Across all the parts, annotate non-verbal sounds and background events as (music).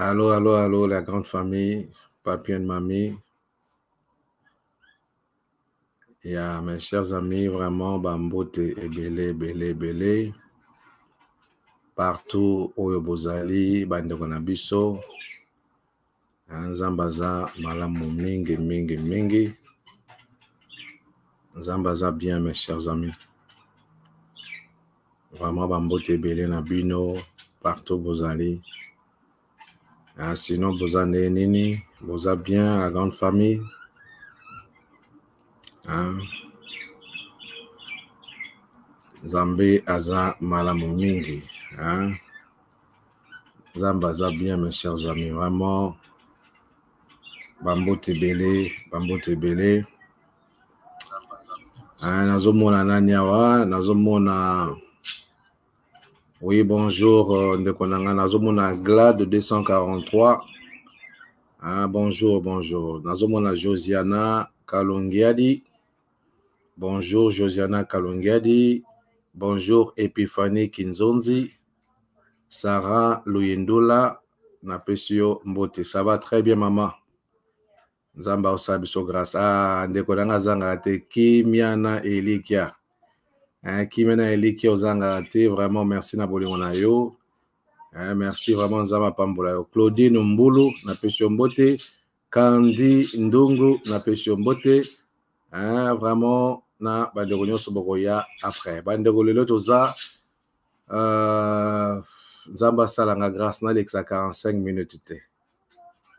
Allô, allô, allô, la grande famille, papi et mamie. Et à mes chers amis, vraiment, Bambote et Bélé, Bélé, Bélé. Partout, Oyo Bozali, nzamba Nzambaza, Malamu Mingi, Mingi, Mingi. Nzambaza bien, mes chers amis. Vraiment, Bambote et Bélé, Nabino, partout, Bozali. Ah, sinon, Boza Nini, bozabien bien, la grande famille. Ah. Hein? Zambe aza malamu mingi. Hein? Zambe bien, mes chers amis. Vraiment, Bambo Tebele, Bambo Tebele. Ah, nazomona nani nazomona... Oui, bonjour, euh, Ndekonanga. Nazomona Glad 243. Ah, bonjour, bonjour. Nazomona Josiana Kalongiadi. Bonjour, Josiana Kalongiadi. Bonjour, Epiphanie Kinzonzi. Sarah Luyendula. Napesio Mbote. Ça va très bien, maman. Nzamba Osabiso grâce. Ah, Ndekonanga Zangate. Kimiana Elikia. Hein, aux Kiozangate, vraiment merci Naboli hein, merci vraiment Nzama Pamboulayo. Claudine Mbulu, Mbote. Kandi Ndungu, Mbote. Hein, vraiment, na nous après de toza euh, grâce n'a 45 minutes ça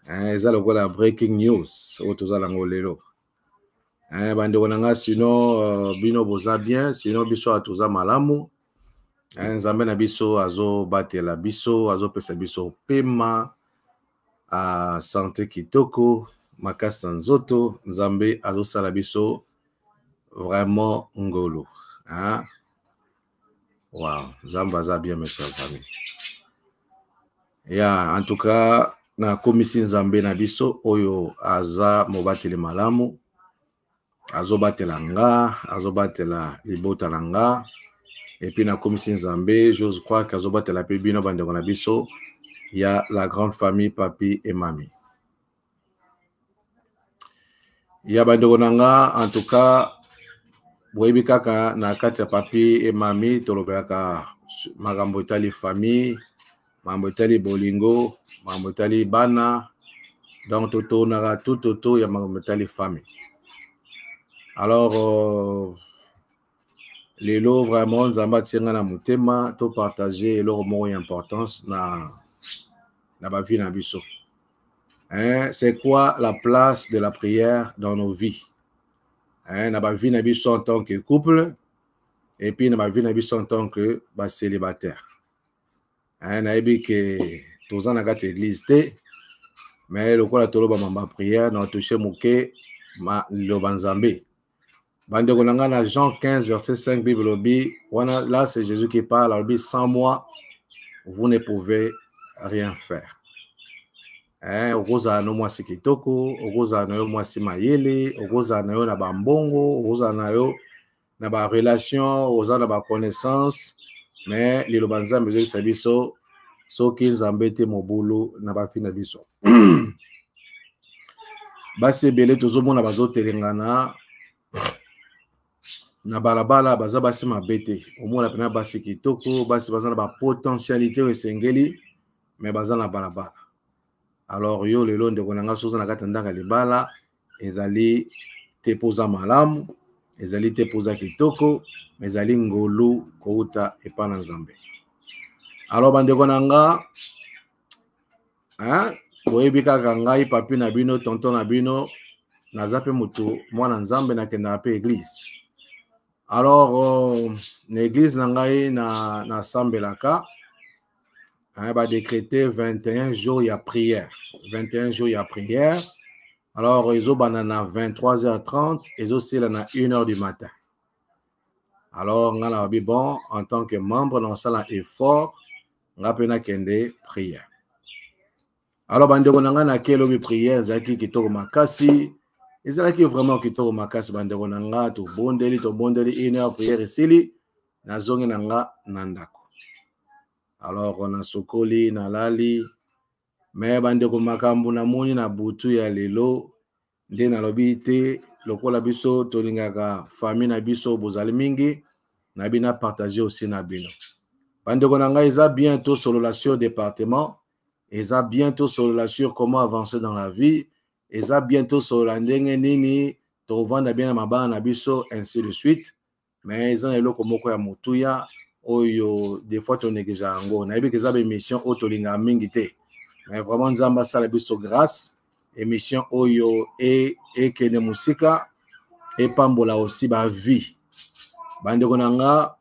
hein, Nous breaking news Otoza eh, bandeko na nga sino uh, bino boza bien sino biso a toza malamu eh, nzambe na biso azobatela biso azopesa biso pema a uh, sante kitoko makasi na nzoto nzambe azosala biso vraiment ngolo hein? Ah. wow nzambe aza bien meso azami ya en tout cas nakomisi nzambe na biso oyo aza mobateli malamu azobatela nga azobatela libota na nga epuis nakomisi nzambe jose croire ke azobatela mpe bino bandeko na biso ya la grande famille papi e mami ya bandeko na nga en tout cas boyebi kaka na kati ya papi e mami tolobelaka makambo etali famille makambo etali bolingo makambo etali bana donc totonaka tutoto ya makambo etali famille alors euh, les lots vraiment nous atie ngai na motema to partager leur moko importance na la vie na biso hein c'est quoi la place de la prière dans nos vies hein na vie na biso en tant que couple et puis na vie na biso en tant que bah, célibataire. hein ibi ke toza na kati église te mais le toloba la prière na touché mon ma le Bandegonangana, Jean 15, verset 5, Bible Obi. Là, c'est Jésus qui parle. Obi, sans moi, vous ne pouvez rien faire. Eh, okozala no mwasi kitoko okozala na c'est mwasi mayele okozala na yo na bambongo relation na yo na barelation oza na mais me liloba nzambe ezokisa biso soki nzambe mon mobulu na ba fina biso (clears throat) basi ba tozomona bazotelengana na balabala baza basi mabe te omona pena basi kitoko basi baza na bapotentialité oyo esengeli me baza na balabala alors yo lelo ndeko na nga so oza na kati ya ndako ya libala ezali te poza malamu ezali te poza kitoko me ezali ngolu kouta epa na nzambe alors bandeko na nga boyebi kaka ngai papi na bino tonton na bino naza mpe motu mwana nzambe nakendaka mpe eglize alors l'église nangai na na sambelaka hein, va décréter 21 jours il y a prière 21 jours il y a prière alors ils ont banana 23h30 ils ont 1h du matin alors on a bon en tant que membre dans ça effort on a kende prière alors bandeko nanga na prière zaki makasi est vraiment a makasi bon na nga une heure sili, na Alors on alors nalali me bande ko makambu na butu ya lelo lokola biso lingaka, famille na biso bozali mingi aussi na bino Bande ko eza bientôt sur département eza bientôt le sur comment avancer dans la vie eza bien tosolola ndenge nini tovanda bien na mabala na biso ainsi de suite me eza na eloko moko ya motuya oyo des fois toneglige yango nayebi ke eza baémission oyo tolingaka mingi te me vraiment nzambe asala biso grâce émission oyo e, ekende e mosika epambola osi bavie bandeko na nga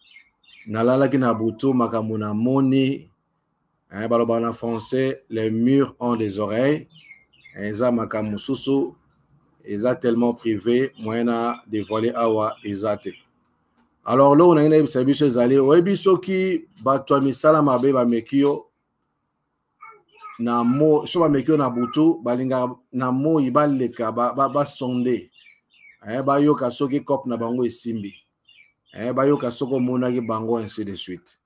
nalalaki na butu makambo namoni eh, balobaka na français les murs ont des oreilles eza makambo mosusu eza tellement privé moyen na dévoile awa eza te alors loko nangi nayebisa biso ezali oyebi soki bato ya misala mabe bameki yo na mo so bameki yo na butu balingaka na moi baleka basonde ba, ba eh, bayoka soki cope na bango esimbi eh, bayoka soki omonaki bango ainsi de suite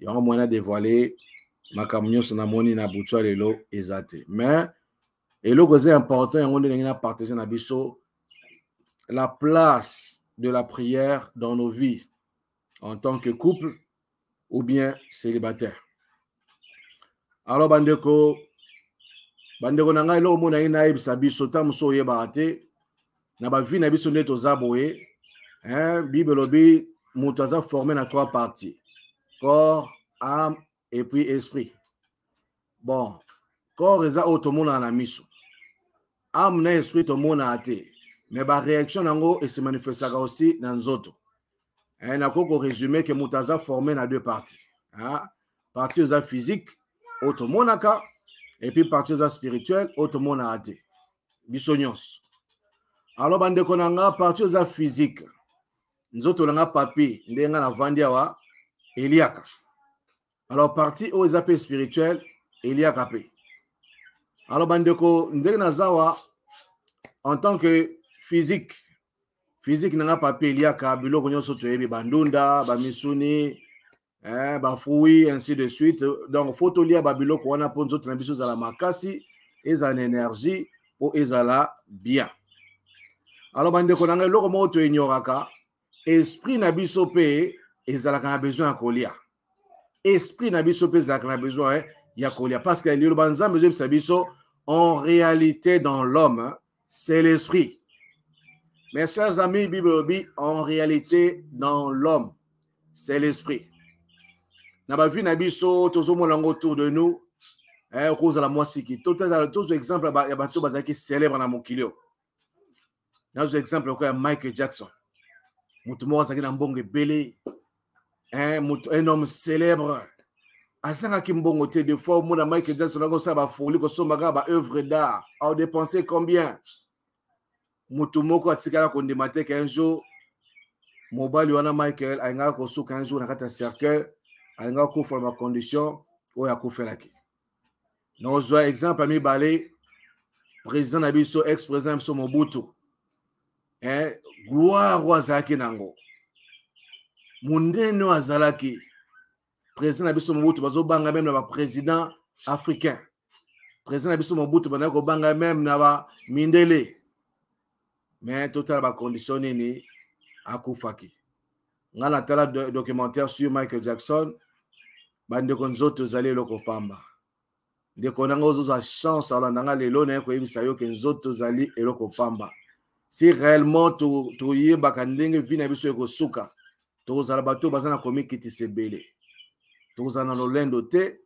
yango moyen na dévoile makambo nyonso namoni na butu ya lelo eza te mais Et l'autre important importante on partager la place de la prière dans nos vies en tant que couple ou bien célibataire alors bandeko bandeko na ngai biso bible hein, formé trois parties corps âme et puis esprit bon corps la âme na esprit tomonaa te me baréaction nango esimanifestaka aussi na nzoto eh, nakoki koresume ke moto aza forme na deux parti ah, parti eza physique oyo tomonaka epuis parti eza spirituel oyo tomonaka te biso nyonso alo bandeko na nga parti eza physique nzoto na nga papi nde nga navandi awa eliaka alors parti oyo eza mpe spirituel eliaka mpe alors bandeko ndenge nazawa en tant que physique physique nanga papier eliaka biloko nyonso toyebi bandunda bamisuni eh, bafruit ainsi de suite donc fo tolia babiloko wana mpo nzoto na biso ezala makasi ezala na énergie mpo ezala bien alors bandeko na ngai eloko moko toignoraka esprit na biso mpe ezalaka na besoin ya kolia esprit na biso mpe ezalaka na besoin ya kolia parce que liloba nzambe ezobisa biso en réalité dans l'homme, hein, c'est l'esprit. Mes chers amis Bible, en réalité dans l'homme, c'est l'esprit. N'a vu Nabiso, Tozo autour de nous, hein, au cause la moitié, Tout les exemples, il y a bateau qui célèbre dans mon kilo. Dans l'exemple, il y a Michael Jackson. Hein, un homme célèbre. azangaki mbongo te des fois omona mike eza solanga osala bafoli kosombaka baœuvre d'art aodépense combien motu moko atikala kondima te qu'un jour mobali wana michael alingaka kosuka un jour na kati ya cercueil alingaka kokufa na bacondition oyo akufelaki nozwa exemple ya mibale président na biso ex président na biso mobutu gloire oyo azalaki nango monene oyo azalaki président na biso mobutu bazobanga meme na baprésident africain président na biso mobutu bandaki kobanga meme na bamindele me totala bacondition nini akufaki ngai natala documentaire sur michael jackson bandeko nzoto ezali eloko pamba ndeko nanga ozozwa chance alanda nga lelo naye koyebisa yo ke nzoto ezali eloko pamba si réellement toyebaka ndenge vi na biso ekosuka tokozala bato baza na komikitisa ebele tozala na lolendo te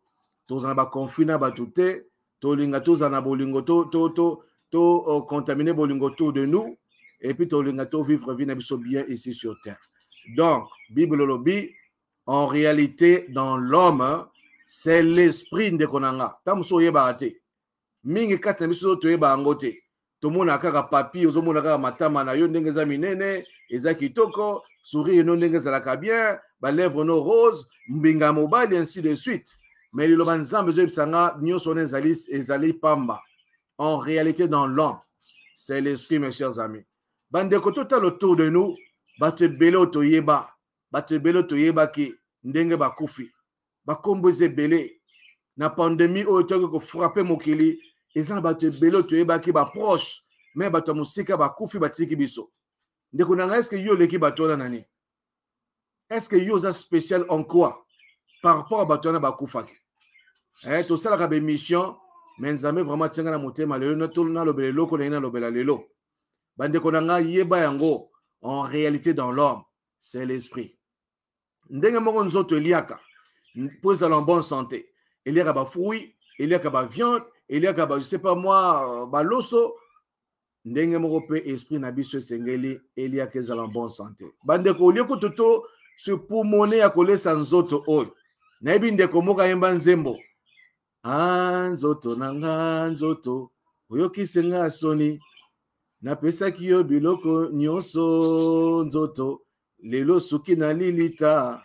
tozala na baconflit na bato te tolinga tozala na bolingo tocontamine euh, bolingo tour de nous et puis tolinga tovivre vie na biso bien ici sur terre donc bible olobi en réalité dans l'homme c'est l'esprit ndeko na nga ta mosu oyebaka te mingi kati na biso toyebaka yango te tomonaka kaka papi ozomona kaka matama na yo ndenge eza minene eza kitoko sourire no ndenge ezalaka bien balèvre no rose mbinga ya mobali ainsi de suite mais liloba nzambe ezoyebisa nga nyonso wana ezali ezali pamba en réalité dans l'homme c'est l'esprit mes chers amis bandeko totala autour de nous bato ebele oyo toyeba bato ebele oyo toyebaki ndenge bakufi bakombo eza ebele na pandemi oyo toyoki kofrape mokili eza na bato ebele oyo toyebaki baproche me bato ya mosika bakufi batiki biso ndeko na ngai eske yo oleki bato wana na nini est-ce que yo spécial en quoi par rapport à batona bakufaki eh to sala ka mission mais nzambe vraiment tienga na motema lelo na tolona lobela eloko na ye na lobela lelo bandeko na ngai yeba yango en réalité dans l'homme c'est l'esprit ndenge moko nzoto eliaka mpo ezala en bonne santé eliaka bafruit eliaka baviande eliaka ba je sais pas moi baloso ndenge moko mpe esprit na biso esengeli eliaka ezala en bonne santé bandeko olie kutu to supumone ya kolesa nzoto oyo nayebi ndeko moko ayemba nzembo a ah, nzoto na nga nzoto oyokisi nga soni napesaki yo biloko nyonso nzoto lelo suki nalili ta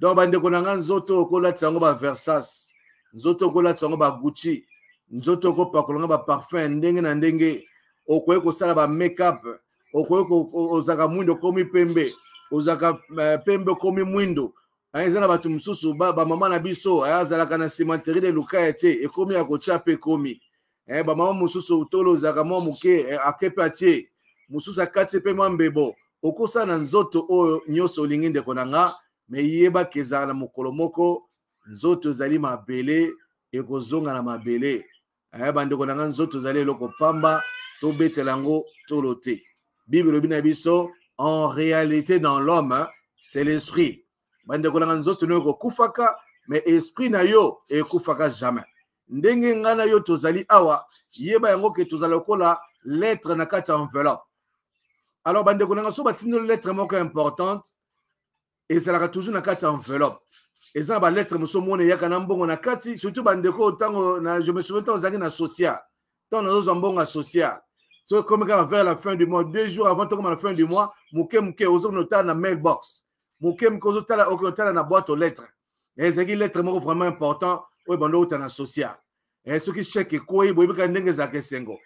donc bandeko na nga nzoto okolatisa yango baversas nzoto okolatisa yango bagucci nzoto okopakola nga baparfum ndenge na ndenge okoki kosala bamakeup okoki ozalaka mwindo okomi pembe ozalaka uh, eh, pembe okomi mwindo eza na bato mosusu bamama na biso eh, azalaka na simanterie de lukaya te ekomi ya kotya mpe ekomi eh, bamama mosusu tolo ozalaka mwa moke ake mpe atie mosusu akati mpe mwa mbebo okosala na nzoto oyo nyonso olingi ndeko na nga me yebaka ezalaka na mokolo moko nzoto ezali mabele ekozonga na mabele bandeko na nga nzoto ezali eloko pamba tobetela yango tolo te bible elobi na biso en réalité dans l'homme hein, c'est l'esprit Mais nzoto no ekokufaka me esprit na yo ekufaka jamais ndenge ngana yo tozali awa yeba yango ke tozali lettre na kati enveloppe alors bande na so batino lettre moko importante la toujours na kati enveloppe eza ba lettre mosusu omona eyaka na mbongo na kati surtout bandeko tango na. je me souviens ntango ozalaki na social ntango nazozwa mbongo ya social soki okomi kaka vers la fin du mois deux jours avant tokoma na fin du mois moke moke ozokoki notala na mailbox moke moke ozotala okoki notala na boîte aux lettres ezalaki lettre moko vraiment important oyo bando outa na social soki cheke ekweyi boyebi kaka ndenge ezalaka esengo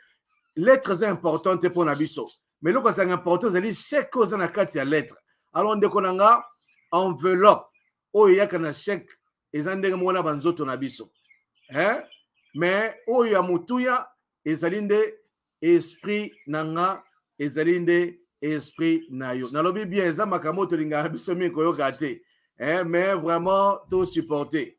lettre eza importante mpo na biso mais eloko ezalaka important ezali cheke oyo eza na kati ya lettre alors ndeko na nga enveloppe oyo oh, eyaka na cheke eza ndenge moko na banzoto na biso mais oyo oh, ya motuya ezali nde esprit na nga ezali nde esprit na yo nalobi bien eza makambo tolingaka biso mingi koyoka te eh, mais vraiment tosupporte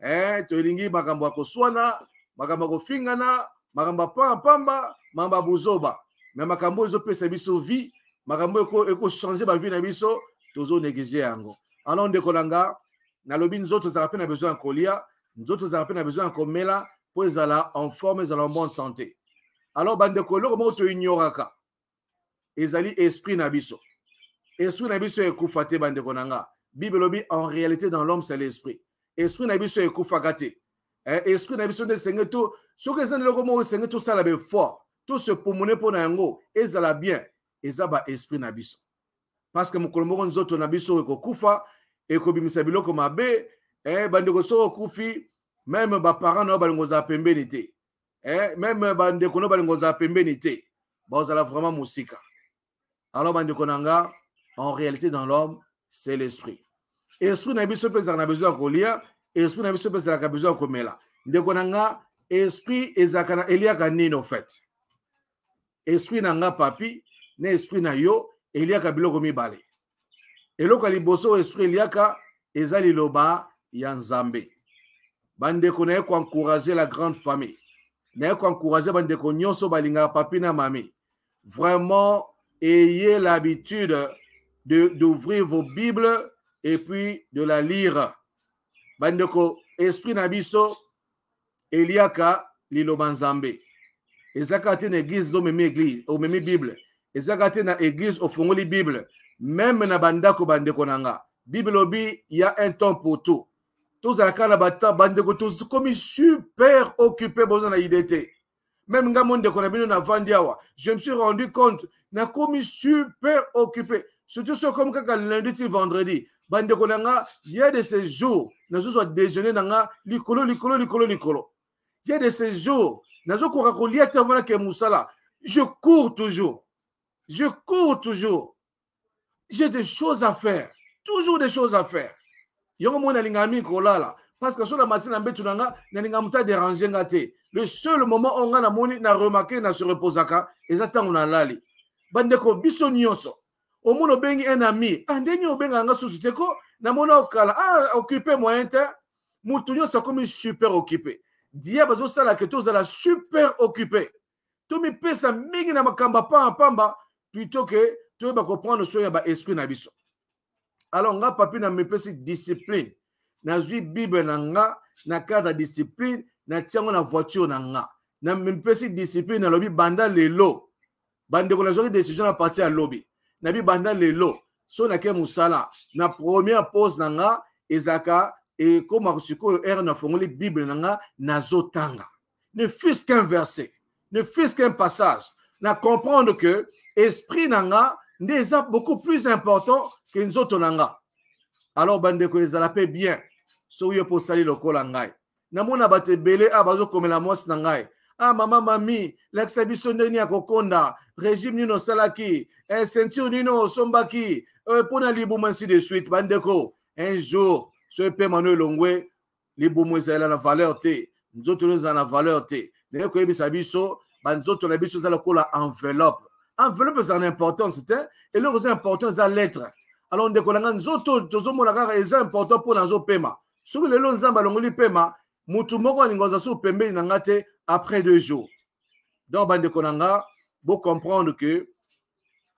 eh, tolingi makambo ya koswana makambo ya kofingana makambo ya pambapamba makambo ya bozoba me makambo oyo ezopesa biso vie makambo ekochange bavie na biso tozoneglize yango alors ndeko na nga nalobi nzoto ezalaka mpe na besoin ya kolia nzoto ezalaka mpe na besoin ya komela mpo ezala en forme ezala en bonne santé alors bandeko eloko moko toinyoraka ezali esprit na biso esprit na biso ekufa te bandeko na nga bible elobi en réalité dans l'homme c'est l'esprit esprit na biso ekufaka te eh, esprit na biso nde esenge to soki eza na eloko moko esenge tosala befort tosepumune mpo na yango ezala bien eza baesprit na biso parceke mokolo moko nzoto na biso ekokufa ekobimisa biloko mabe eh, bandeko soki okufi meme baparent na yo balingo ozala pembeni te eh, meme bandeko no balingo ozala pembeni te bazala vraiment mosika alors bandeko na nga en réalité dans l'homme c'est l'esprit esprit na biso mpe ezalaka na besoin ya kolia esprit na biso mpe ezalaka besoin ya komela ndeko na nga esprit ezalaka na eliaka nini en fait esprit na nga papi na esprit na yo eliaka biloko mibale eloko ya liboso oyo esprit eliaka eza liloba ya nzambe bandeko na ye koencourage la grande famille naye koencourage bandeko nyonso balingaka papi na mami vraiment ayez l'habitude d'ouvrir vos bibles et puis de la lire bandeko esprit na biso eliaka liloba nzambe ezalaka te na eglize nzo omemi eglize omemi bible ezalaka te na eglize ofongoli bible meme na bandako bandeko na nga bible lobi ya un temps pour tout tozalaka na bata bandeko tokomi super occupé boza na ide te même ngambo ndeko na bino navandi awa je me suis rendu compte nakomi super occupé surtout so okomi kaka lundi ti vendredi bandeko na nga ye de ces jours nazozwa déjeuner na nga likolo likolo likolo likolo ye de ces jours nazokoka kolia te avana ke mosala je cours toujours je cours toujours j'ai des choses à faire toujours des choses à faire yango moi nalingaka mingi kolala parce que so na matina mbetu na nga nalinga moto aderange nga te le seul moment oyo nga namoni na remarke na se reposaka eza ntango nalali bandeko biso nyonso omona obengi un ami ah ndenge obengaka nga susu te ko namoni okala ah occupe moyen te motu nyonso akomi super occupé diable azosalaka ete ozala super occupé tomipesa mingi na makambo ya pambapamba plutôt ke toyeba koprendre soin ya baesprit na biso alors nga papi na mepesi discipline nazwi bible na nga na cadre ya discipline natia yango na voiture na nga na mepesi discipline nalobi banda lelo bandeko nazwaki décision na parti ya lobi nabi banda lelo so nake mosala na première pose na nga ezalaka ekomaka sikoyo ere nafongoli bible na nga nazotanga ne fût-ce qu'un verset ne fût-ce qu'un passage na comprendre que esprit na nga nde eza beaucoup plus important ke nzoto na nga alors bandeko ezala mpe bien soki yo mpo osali lokola ngai namona bato ebele a ah, bazokomela mwasi na ngai a ah, mama mami lakisa biso ndenge nini ya kokonda régime nini osalaki e, ceinture nini osombaki eh, mpo na libumu ainsi de suite bandeko un jour soki pema no elongwe libumu ezala na valeur te nzoto no ezala na valeur te ndenge koyebisa biso banzoto na biso eza lokola enveloppe enveloppe ezala na importance te eloko eza important eza lettre alors ndeko na nga nzoto tozomona kaka eza important mpo nazopema soki lelo nzambe alongoli pema motu moko alinga ozasu pembeni na nga te après deux jours donc bandeko na nga bocomprendre ke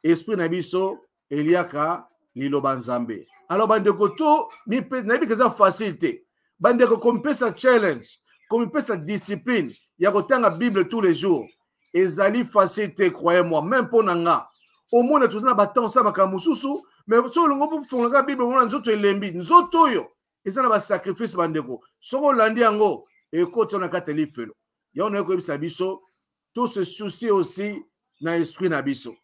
esprit na biso eliaka liloba nzambe alors bandeko to nayebi eza facile te bandeko komipesa challenge komipesa discipline ya kotanga bible tous les jours ezali facile te croyez moi même mpo na nga omona toza na batemp sa makambo mosusu me so olingo bofungolaka bible mona nzoto elembi nzoto oyo eza na basacrifice bandeko soki olandi yango ekota na kati ya lifelo yango na ekoyebisa biso to se soucie aussi na esprit na biso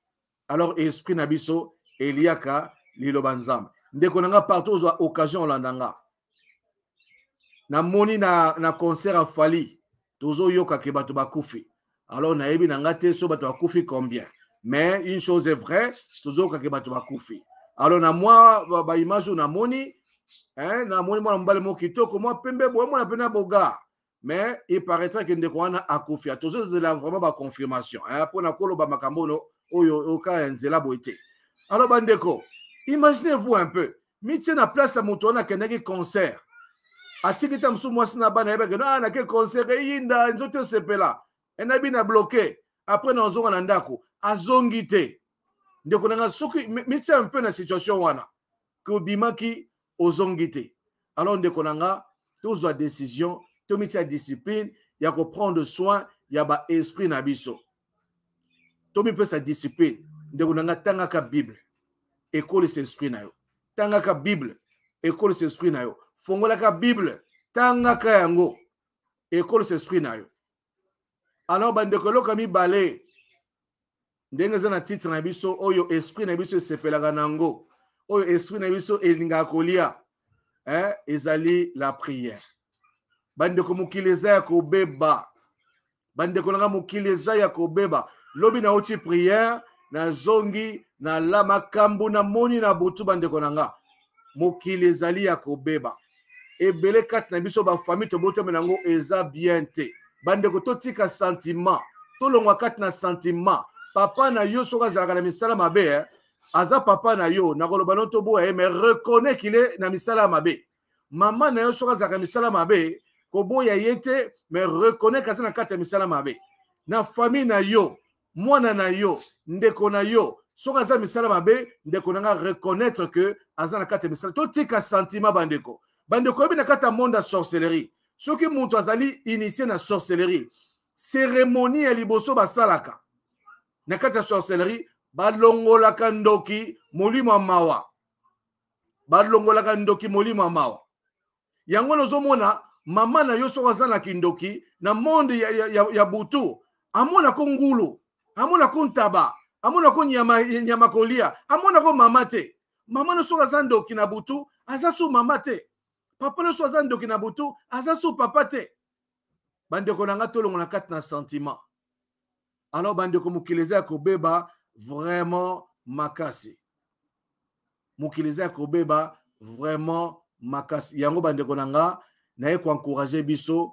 alors esprit na biso eliaka liloba nzambe ndeko na nga partout ozwa occasion olanda nga namoni na, na concert afali tozoyoka ke bato bakufi alors nayebi na nga te so bato bakufi combien mais une chose est vraie tozoyoka ke bato bakufi alors na mwa baimage oyo namoni eh, namoni mwana mobali moko kitoko mwa pembe boye mwana pene ya boga mais eparaitra ke ndeko wana akofia tozozela vraiment baconfirmation eh, mpona koloba makambo oyo okaa ya nzela boye te alors bandeko imaginez vous un peu mitie na place ya moto wana akendaki concert atiki ta mosusu mwasi na bana yebake no ah, nake concert eyinda nzoto esepela enabi na bloke après nazonga na ndako azongi te ndeko na nga soki mitia un peu na situation wana ke obimaki ozongi te alors ndeko na nga tozwa décision tomitia discipline ya koprendre soin ya baesprit na biso tomipesa discipline ndeko na nga tangaka bible ekolisa esprit na yo tangaka bible ekolisa esprit na yo fongolaka bible tangaka yango ekolisa esprit na yo alors bandeko eloko ya mibale ndenge eza na titre na biso oyo esprit na biso esepelaka nango oyo esprit na biso elingaka kolia eh, ezali la priere bandeko mokili eza ya kobeba bandeko nanga mokili eza ya kobeba lobi nauti priere nazongi nala makambo namoni na butu bandeko nanga mokili ezali ya kobeba ebele kati na biso bafami tobotame nango eza bien te bandeko totika sentiment tolongwa kati na sentiment papa na yo soki azalaka na misala mabe eh. aza papa na yo nakoloba no toboya ye eh, me reconnais qu'il est na misala ya mabe mama na yo soki azalaka na misala mabe koboya ye te me reconnais kaza na kati ya misala mabe na famille na yo mwana na yo ndeko na yo soki aza misala mabe ndeko na nga reconnaitre ke aza na kati ya misala totika sentima bandeko bandeko oyebi na kati ya monde ya sorcellerie soki moto azali initie na sorcellerie cérémonie ya liboso basalaka na kati ya sorcellerie balongolaka ndoki molimo ya mawa balongolaka ndoki molimo ya mawa yango nozomona mama na yo soko azanaki ndoki na monde ya, ya, ya, ya butu amonako ngulu amonako ntaba amonako nyama, nyama kolia amonako mama te mama na soko aza ndoki na butu aza su mama te papa na so aza ndoki na butu aza su papa te bandeko na nga tolongo na kati na sentiment alors bandeko mokili eza ya kobeba vraiment makasi mokili eza ya kobeba vraiment makasi yango bandeko na nga naye koencourage biso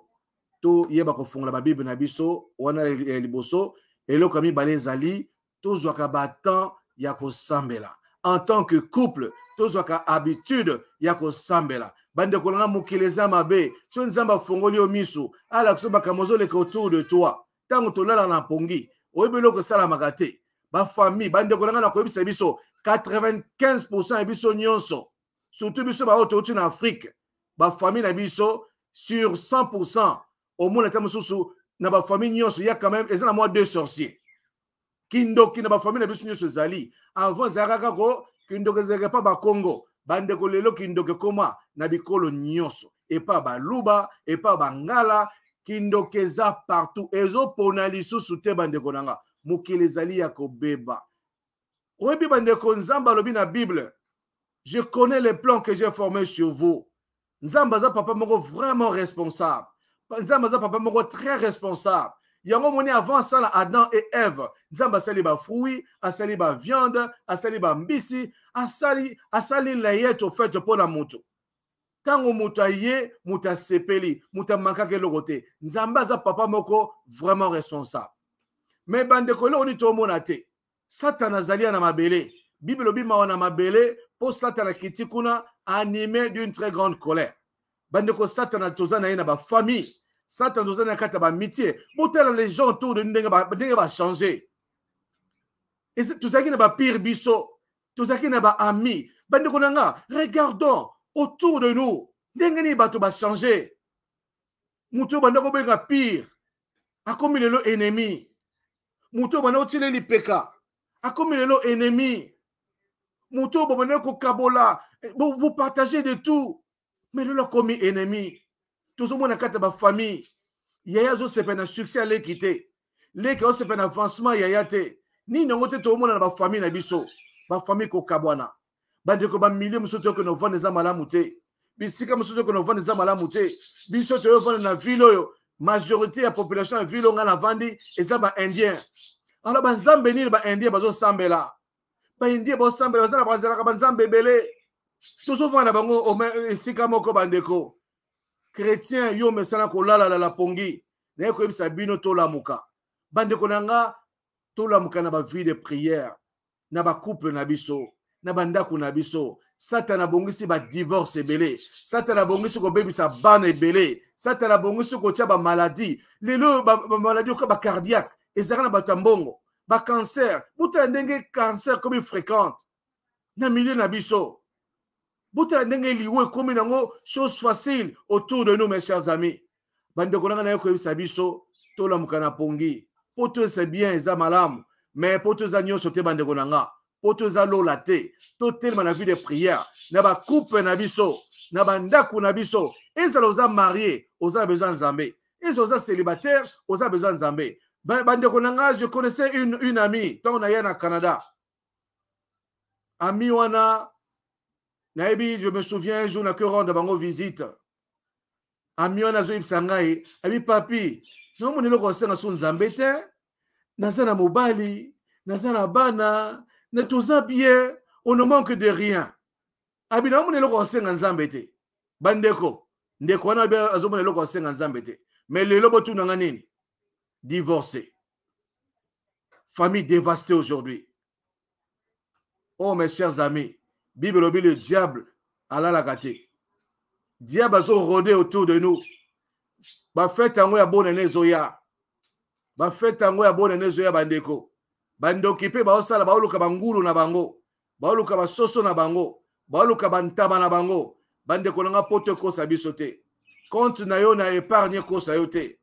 toyeba kofungola babible na biso wana ya liboso eloko ya mibale ezali tozwaka batemps ya kosambela en tant que couple tozwaka habitude ya kosambela bandeko na nga mokili eza mabe so nzambe afungoli yo miso ala biso makambo ozoleka autour de toi ntango tolala na pongi oyebi eloko esalamaka te bafamille bandeko na ngai na koyebisa biso 95 na biso nyonso surtout biso baoyo touti na afrike bafamille na biso sur 100 omona te mosusu na bafamille nyonso ya quand même eza na mwa deux sorcier kindoki na bafamille na biso nyonso ezali avant ezalaka kaka kindoki ezalaka epa bakongo bandeko lelo kindoki ekoma na bikolo nyonso epa baluba epa bangala kindoko eza partout ezopona lisusu te bandeko na nga mokili ezali ya kobeba oyebi bandeko nzambe alobi na bible je connais les plans que j'ai formé sur vous nzambe aza papa moko vraiment responsable nzambe aza papa moko très responsable yango moni avant asala adam et eve nzambe asali bafruit asali baviande asali bambisi asali asali layete ofete mpo na moto Tango moto aye moto mouta moto amakaki eloko te nzamba za papa moko vraiment responsable Mais bandeko eloko nini tomona monaté. satana azali na mabele bible obimawa wana mabele po satana akiti kuna animé d'une très grande colère bandeko satana toza na ba na bafamille satana Satan na ye kati ya bamitie botala les gens autour de ndenge changer. Tozakina na pire biso tozalaki na ami. Bande ko nga regardons autour de nous ndenge nini bato bachange motu oyo banda benga pire a le lo ennemi motu oyo peka. a lipeka le lo ennemi motu oyo bobanda kokabola eh, vous partagez de tout mais le lo akomi ennemi na kati ba famille, yaya zo azosepe na succès aleki te leki azosepe na avancement yaya te nini yango te tozomona na famille na biso ko kokabwana bandeko bamilie mosusu toyoki na ovanda eza malamu te bisika mosusu toyoki na ovanda eza malamu te biso toyovanda na ville oyo majorité ya population ya ville oyo ngai navandi eza baindien alors banzambe nini baindien bazosambela baindien bazosambela baza na bazalaka banzambe ebele tozovanda bango esika moko bandeko chrétien yo mesana kolalala pongi naye koyebisa bino tolamuka bandeko na nga tolamuka na bavie de prière na bacouple na biso na bandako na biso satana abongisi badivorce ebele satana abongisi kobebisa bana ebele satana abongisi kotia bamaladi lelo bamaladi okoka bacardiaque ezalaka na bato ya mbongo bacancer botala ndenge cancer ekomi fréquente na milieu na biso botala ndenge liwo ekomi nango chose facile autour de nous mes chers amis bandeko nanga naye koyebisa biso tolamuka na pongi mpo to eza bien eza malamu me mpo to eza nyonso te bandeko na nga mpo tozalola te totelema na vie de prière na bacouple na biso na bandako na biso ezala oza marie oza na besoin ya nzambe ezala oza célibataire oza na besoin ya nzambe bandeko na ngai je connaissais une, une amie ntango na ye na canada ami wana nayebi je me souviens un jour nake rendre bango visite ami wana azoyebisa ngai abi papi naomona eloko asenga so nzambe te naza na mobali naza na bana ne bien on ne manque de rien abina ne eloko en Zambete. bandeko ndeko wana be azomona le asenga en te mais lelo botunanga divorcé famille dévastée aujourd'hui oh mes chers amis bible le diable la lagate. diable azorode autour de nous bafete yango ya bonene ezoya bafete en ya bon ezoya bandeko bandoki mpe baosala baoluka bangulu na bango baoluka basoso na bango baoluka bantaba na bango bandeko na nga poto ekosa biso te compte na yo na épargne ekosa yo te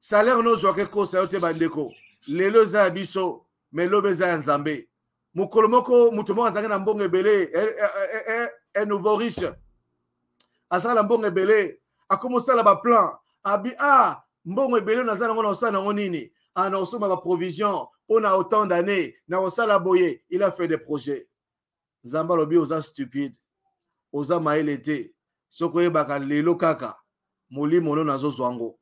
salaire nozwaka ekosa yo te bandeko lelo eza ya biso me lobi eza ya nzambe mokolo moko moto moko azalaki na mbongo ebele un er, er, er, nouveau riche azalaki na mbongo ebele akomi osala baplan abi a ah, mbongo ebele nazala nango na osala nango nini ana ah, osomba baprovision on a autant d'années, Naosala Boye, il a fait des projets. Zamba Lobi osa stupide, osa maelete, soko yebaka lelo kaka, moli mono nazo zwango.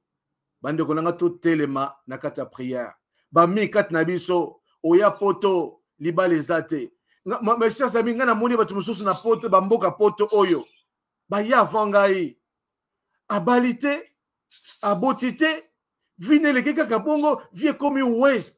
Bande konanga tout telema na kata prière. Bami kat nabiso, oya poto, liba lezate. Mes chers amis, nga na moni batu mususu na poto, bamboka poto oyo. Baya vangai. Abalite, abotite, vine leke kaka bongo, vie komi ouest.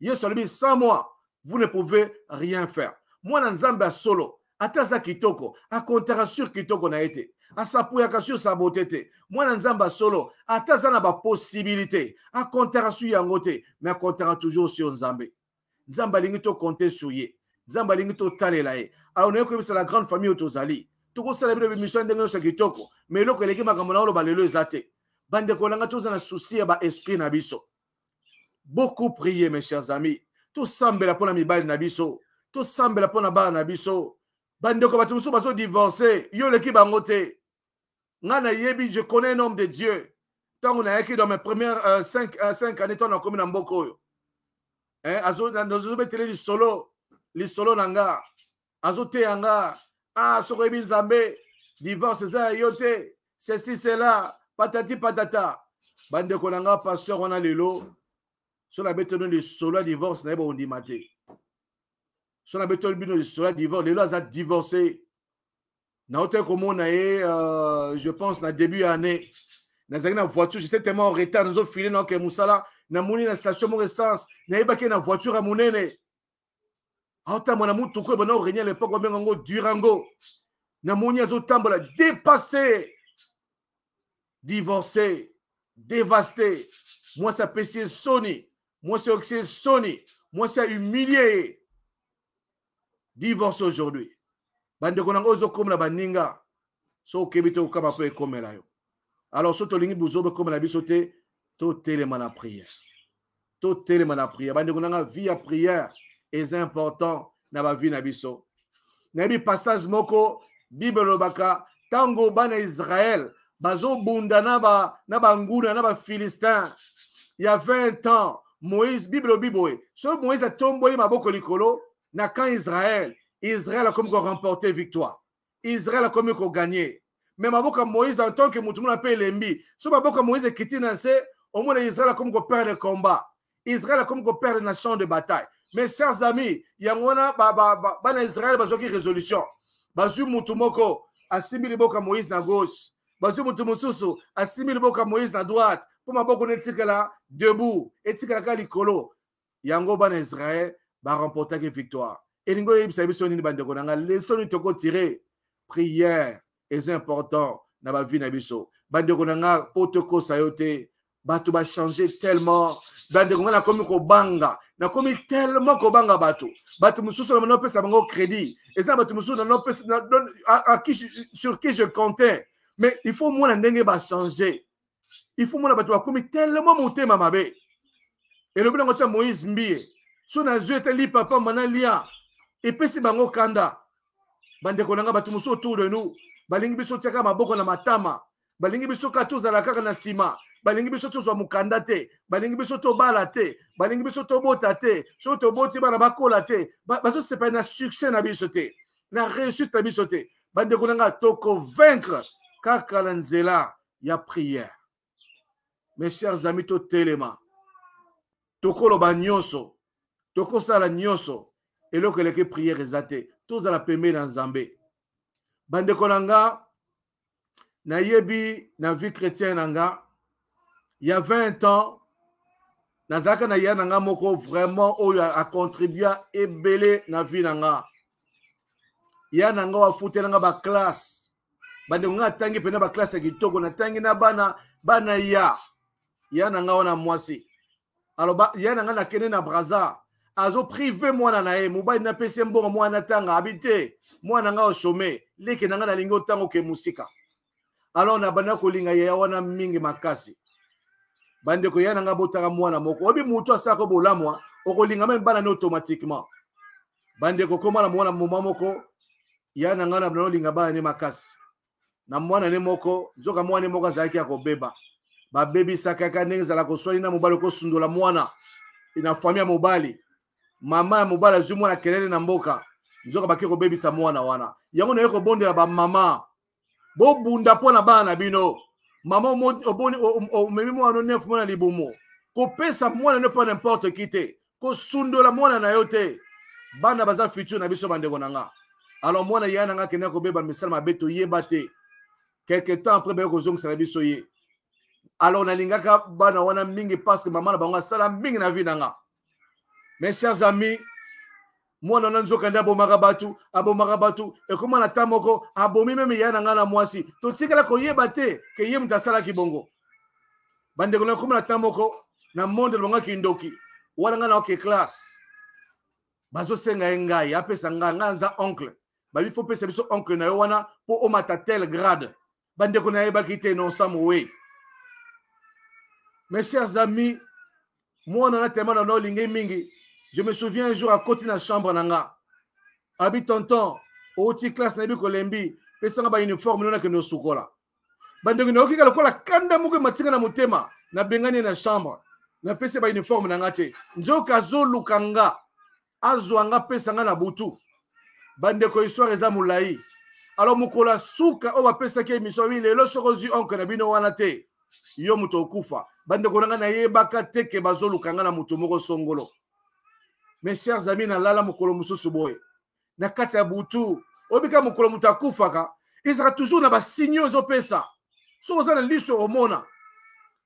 Yes, sans moi vous ne pouvez rien faire mwana n'a solo ata ataza kitoko à sur kitoko na été. te sur sa beauté te mwana solo, solo, ata na possibilité, akontaka sur yango te mais akontaka toujours sur nzambe nzambe alingi konté sur ye Zamba alingi totalela ye aonaye ah, c'est la grande famille Tout Toko tokosala de mission de nos kitoko mais eloko eleki makambo na oloba lelo ko langa bandeko toza na souci ba esprit na biso beaucoup prier, mes chers amis. Tout semble pour la mibali nabiso. Tout semble pour la bar nabiso. Bandeko batumso baso divorcé. Yo l'équipe bangote. Nana yebi, je connais un homme de Dieu. Tant on a écrit dans mes premières 5 euh, euh, années, on a commis dans Mboko. Hein? Azo, dans le télé, solo. Le solo nanga. Azo te yanga. Ah, soko yebi nzambe. Divorce, ça yote. Ceci, cela. Patati, patata. Bandeko nanga, pasteur, on a l'élo. so na beto nini solo divorce na ye bondima te so na beto bino solo divorce lelo aza divorce na ote komona ye euh, je pense na début ya année nazalaki na voiture j'étais tellement en retard nazofile naoke mosala namoni na station moko essence nayebaki na voiture ya monene aotambola na motuku oyo banaorenie lepoke babenga yango durango namoni azotambola dépassé divorcé dévasté mwasi apesi ye soni Monsieur qui s'est sonné, monsieur humilié. Divorce aujourd'hui. Bande konang ozo comme la baninga. So kebite ou kama pe comme la yo. Alors so tolingi bouzobe comme la bisote, to téléman à prière. To téléman à prière. Bande konanga vie à prière est important na ba vie na biso. Na bi passage moko, Bible baka, tango bana Israël, bazobunda na ba na banguna na ba Philistin. Il y a 20 ans, moïse bible olobi boye soki moïse atomboli maboko likolo na camp israel israel akomi koremporte victoire israel akomi koganye me maboko ya moïse en tant ke motu mona mpe elembi so maboko ya moïse ekiti na nse omona israel akomi koperdre combat israel akomi koperdre na champ de bataille mes chers amis yango wana bana israel bazwaki résolution bazwi motu moko asimbi liboko ya moïse na gauche bazwi motu mosusu asimbi liboko ya moïse na droite mpo maboko na etikala debout etikalaka likolo yango bana israel baremportaki victoire elingi oyebisa biso nini bandeko na nga leso nini tokotire priere eza important na bavi na biso bandeko na nga mpo tokosa yo te bato bachange tellement bandeko nga nakomi kobanga nakomi tellement kobanga bato bato mosusu na nopesa bango crédit eza bato mosusu nanopesa sur qui je comptais mais il faut mona ndenge bachange ifomona bato bakomi telema motema mabe elobi nango ta moïse mbie so nazwi etali papa mana lia epesi bango kanda bandeko na nga bato mosusu autour de nous balingi biso tiaka maboko na matama balingi biso kaka tozala kaka na nsima balingi biso tozwa mokanda te balingi biso tobala te balingi biso tobota te soki toboti bana bakola te bazosepela na succès na biso te na réussite na biso te bandeko na nga tokovaincre kaka na nzela ya prière mes chers amis totelema tokoloba nyonso tokosala nyonso eloko eleki priere eza te tozala pembeni ya nzambe bandeko na nga nayebi na vie chrétien na nga ya 20 ans nazalaka na ya na nga moko vraiment oyo oh, acontribua ebele na vie na nga ya na nga wafutela nga baklasse bandeko nga atangi mpena baklasse ya kitoko natangi na bana bana ya ya na nga wana mwasi aloba ya na nga nakende na brazar azoprive mwana na ye mobali napesi mbongo mwana ntanga abi te mwana nga oshome leke na nga nalingi otanga oke mosika alors nabanda kolinga yeya wana mingi makasi bandeko ya na nga botaka mwana moko oyebi motu asalaka bolamwa okolinga me bana ne automatiquement bandeko komana mwana moma moko ya na nga na naolinga bana ne makasi na mwana ne moko nzoka mwana ne moko azalaki ya kobeba babebisaka kaka ndenge ezalaka oswani na mobali okosundola mwana na fami ya mobali mama ya mobali azwi mwana kelele na mboka nzoka baki kobebisa mwana wana yango naye kobondela bamama bobunda mpo na bana na bino mama omemi mwana nef mwana libumu kopesa mwana ne mpo nimporte ki te kosundola mwana na yo te bana baza futur na biso bandeko na nga alors mwana ya na nga akendeka kobeba misala mabe toyeba te quelque temps après baye kozongisana biso ye alors nalingaka bana wana mingi parceke mama na bango asala mingi na vi na nga me chers amis mwana wana nzokande abomaka bato abomaka bato ekóma na ta moko abomi meme ya na nga na mwasi totikala koyeba te ke ye moto asalaki bongo bandeko na ekóma na ta moko na monde lobangaki ndoki wana nga naoke classe bazosenga ye ngai apesa ngai ngai aza oncle babifo pesa biso oncle na yo wana mpo omata tel grade bandeko nayebaki te na osamo wey mes chers amis mwana na tema na nga olingi mingi je me souviens un jour akoti na chambre na nga abi tonton outi classe nayebi kolembi pesanga bauniforme no nakende osukola bandeko nakokika lokola kanda moko ematinga na motema nabengani ye na chambre napesi bauniforme na nga te nzoka azoluka nga azwa nga apesa nga na butu bandeko histoire eza molai alors mokolo ya suka oyo bapesaki emission bi lelo soki ozwi onke na bino wana te yo moto okufa bandeko nanga nayebaka te ke bazoluka nga na moto moko songolo mes chers ami nalala mokolo mosusu boye na kati ya butu oyebika mokolo moto akufaka ezalaka toujours na basinio ezopesa soki oza na liso omona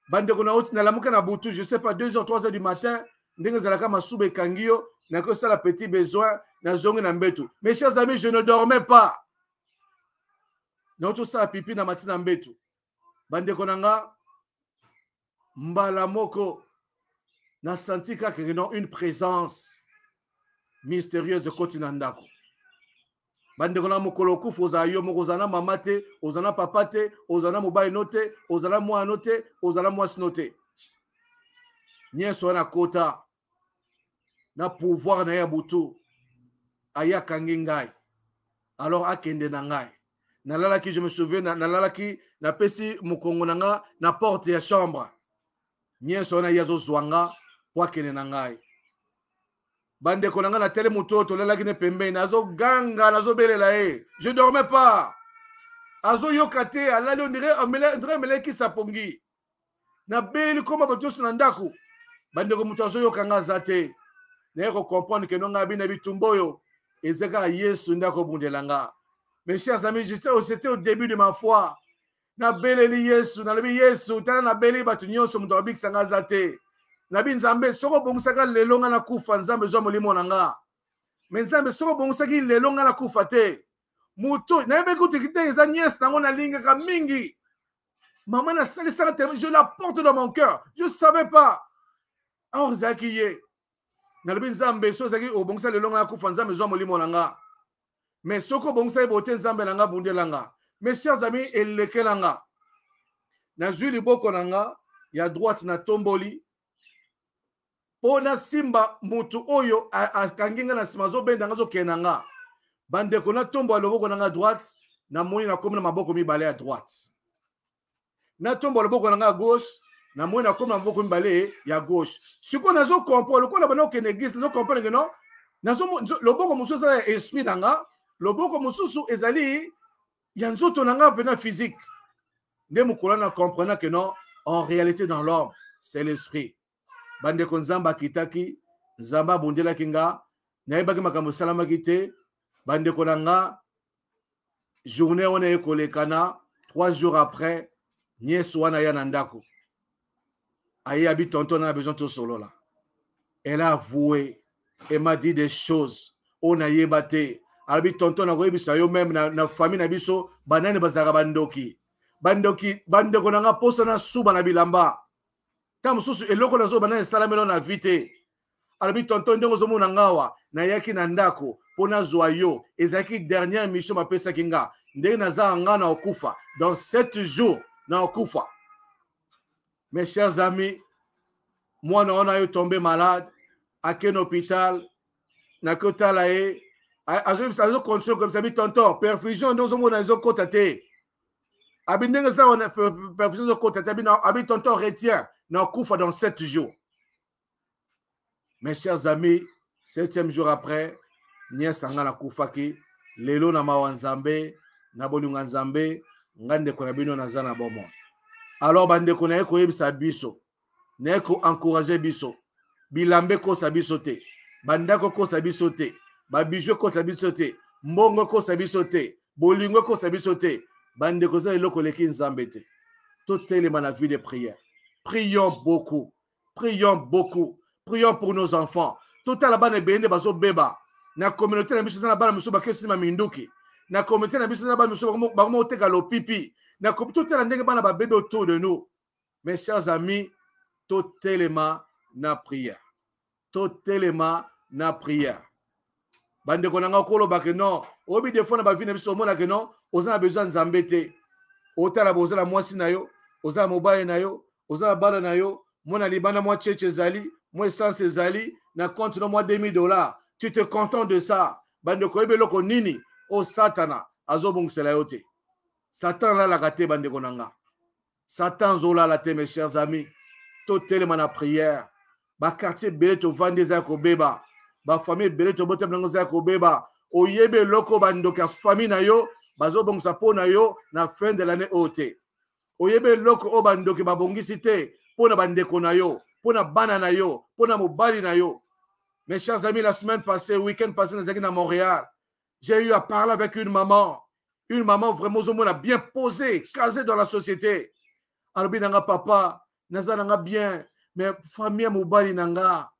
bandeko nauti nalamuka na butu je sais pas 2 heures 3 heures du matin ndenge ezalaka masuba ekangi yo nakoki osala petit besoin nazongi na mbeto mes chers amis je ne dormais pas nauti osala pipi na mati na mbeto bandeko na nga mbala moko nasanti kaka non une présence mystérieuse ekoti na ndako bandeko na mokolo okufa ozala yo moko ozala na mama te ozala na papa te ozala na mobali no te ozala na mwana no te ozala na mwasi no te nyonso wana kota na pouvoir na ye ya butu aye akangi ngai alors akende na ngai nalalaki je me souviens nalalaki napesi mokongo na nga na porte ya chambre nyonso wana ye azozwa nga po akende na ngai bandeko na nga na tele motu oyo tolalaki ne pembeni azoganga nazobelela ye je dormais pas azoyoka te alali ondire amelekisa pongi nabeleli koma bato nyonso na ndako bandeko moto azoyoka nga aza te naye kokomprendre ke nonga bina bitumba oyo eza kaka yesu nde akobundela nga Mes chers amis, c'était au début de ma foi. nabeleli yesu nalobi yesu Tana nabeli bato nyonso Sangazate, abikisanga aza te nabi nzambe soki saka lelonga na kufa, nzambe ezwa molimo na nga me lelonga na kufa lelo Mutu, nakufa te motu nayebaki kutiki te Zaniest, linga ka mingi mama nasalisaka te je la porte dans mon cœur je savais pas Oh zakiye. ye zambe, nzambe bon ozalaki le lelo na nzambe ezwa molimo me soki obongisaki bo te nzambe na nga bundela nga me chers ami elekela nga nazwi liboko na nga ya droite natomboli mpo nasimba motu oyo akangi nga na nsima azobenda nga azokende na nga bandeko natombola loboko na nga droite namoni nakomi na maboko mibale ya droite natombola loboko na nga ya gauche namoni nakomi na maboko mibale ya gauche sikoyo nazokompo lokola bana okende eglise nazokompo ndenge no loboko mosusu eza ya esprit na nga loboko mosusu ezali ya nzoto na ngai mpena physique nde mokolo wana comprenant ke non en réalité dans l'homme c'est l'esprit bandeko nzambe akitaki nzambe abundelaki nga nayebaki makambo esalamaki te bandeko na nga journée wana ekolekana trois jours après nyesi wana ya na ndako ayeyabi tonto na na besoin tosolola elle a avoué elle m'a dit des choses oyo nayeba te alobi tonton nakoyebisa yo meme na, na fami na biso banani bazalaka bandoki bandoki bandeko na nga mposa na suba na bilamba ta mosusu eloko nazo banani esalamelo na vi te alobi tonton ndenge ozomona ngawa nayaki na ndako mpo nazwa yo ezalaki dernière mission bapesaki nga ndenge nazaka nga na okufa dans sept jours na okufa mes chers amis mwana wana yo tombe malade akeni hôpital nakotala ye azokontrole kobisa bi tonton perfusion nde ozomona ezokota te abi ndenge eza wana perfusion ezokota te abi tonton retien na okufa dans sept jours mes chers amis septième jour après nyesa ngai nakufaki lelo na mawa nzambe na bolingo nzambe ngai ndeko na bino naza na bomoi alors bandeko naye koyebisa biso naye koencourage biso bilamba ekosa biso te bandako ekosa biso te babiju ekotisa biso te mbongo ekosa biso te bolingo ekosa biso te bandeko eza eloko eleki nzambe te totelema na vie de prière prions beaucoup prions beaucoup prions pour nos enfants totala bana ebele nde bazobeba na communauté na biso eza na bana mosusu bakesima minduki na communauté na biso eza na bana mosusu bakoma koteka lopipi na totala ndenge bana babebe autour de nous mes chers amis totelema na prière totelema na prière bandeko na nga kolobake non oyebi defo na bavi na biso omonake non oza na besoin nzambe te otala boza na mwasi na yo oza na mobali na yo oza na bana na yo mona libanda mwa cheche ezali mwa essence ezali na compte no mwa 2000 dollars tu te content de ça bandeko oyebi eloko nini o satana azobongisela yo te satan alalaka te bandeko na nga satan azolala te mes chers amis totelema na priere bakartier ebele tovandi eza ya kobeba bafamille famille tobotamela yango eza ya kobeba oyeba bandoka famille na yo bazobongisa mpo na yo na fin de lannée ote. te loko eloko ba bandoko babongisi te na bandeko na yo po na bana na yo na mobali na yo mes chers amis la semaine passée weekend passé nazalaki na montréal j'ai eu à parler avec une maman une maman vraiment moins bien posée casée dans la société Alors, papa naza bien mais famille mobali nanga